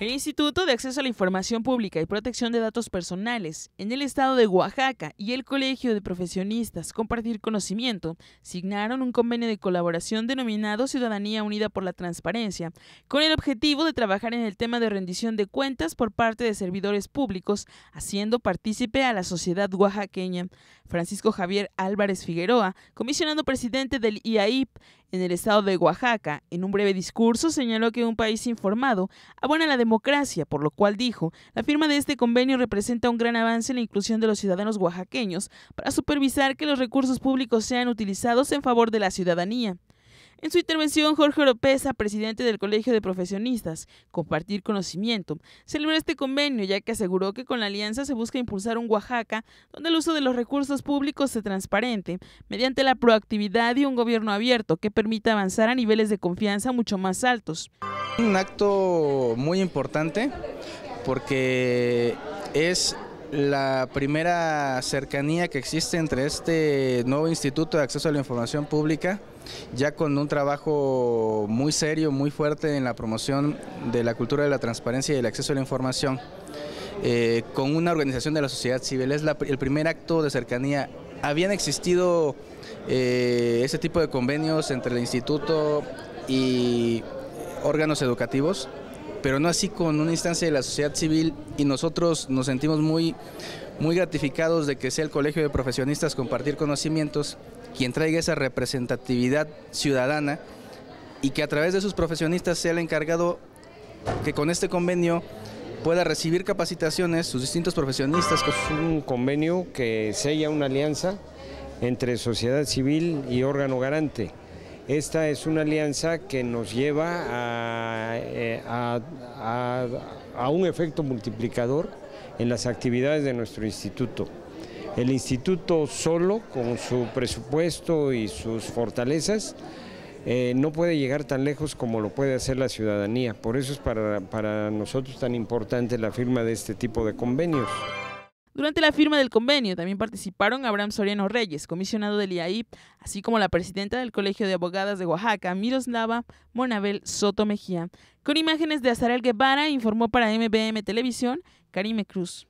El Instituto de Acceso a la Información Pública y Protección de Datos Personales en el estado de Oaxaca y el Colegio de Profesionistas Compartir Conocimiento signaron un convenio de colaboración denominado Ciudadanía Unida por la Transparencia, con el objetivo de trabajar en el tema de rendición de cuentas por parte de servidores públicos, haciendo partícipe a la sociedad oaxaqueña. Francisco Javier Álvarez Figueroa, comisionado presidente del IAIP, en el estado de Oaxaca, en un breve discurso señaló que un país informado abona la democracia, por lo cual dijo, la firma de este convenio representa un gran avance en la inclusión de los ciudadanos oaxaqueños para supervisar que los recursos públicos sean utilizados en favor de la ciudadanía. En su intervención, Jorge Oropesa, presidente del Colegio de Profesionistas, Compartir Conocimiento, celebró este convenio ya que aseguró que con la alianza se busca impulsar un Oaxaca donde el uso de los recursos públicos sea transparente mediante la proactividad y un gobierno abierto que permita avanzar a niveles de confianza mucho más altos. Un acto muy importante porque es la primera cercanía que existe entre este nuevo Instituto de Acceso a la Información Pública, ya con un trabajo muy serio, muy fuerte en la promoción de la cultura de la transparencia y el acceso a la información, eh, con una organización de la sociedad civil. Es el primer acto de cercanía. Habían existido eh, ese tipo de convenios entre el instituto y órganos educativos, pero no así con una instancia de la sociedad civil y nosotros nos sentimos muy, muy gratificados de que sea el Colegio de Profesionistas Compartir Conocimientos quien traiga esa representatividad ciudadana y que a través de sus profesionistas sea el encargado que con este convenio pueda recibir capacitaciones sus distintos profesionistas. Es un convenio que sella una alianza entre sociedad civil y órgano garante. Esta es una alianza que nos lleva eh, a, un efecto multiplicador en las actividades de nuestro instituto. El instituto solo, con su presupuesto y sus fortalezas, eh, no puede llegar tan lejos como lo puede hacer la ciudadanía. Por eso es para nosotros tan importante la firma de este tipo de convenios. Durante la firma del convenio también participaron Abraham Soriano Reyes, comisionado del IAIP, así como la presidenta del Colegio de Abogadas de Oaxaca, Miroslava Monabel Soto Mejía. Con imágenes de Azarel Guevara, informó para MBM Televisión, Karime Cruz.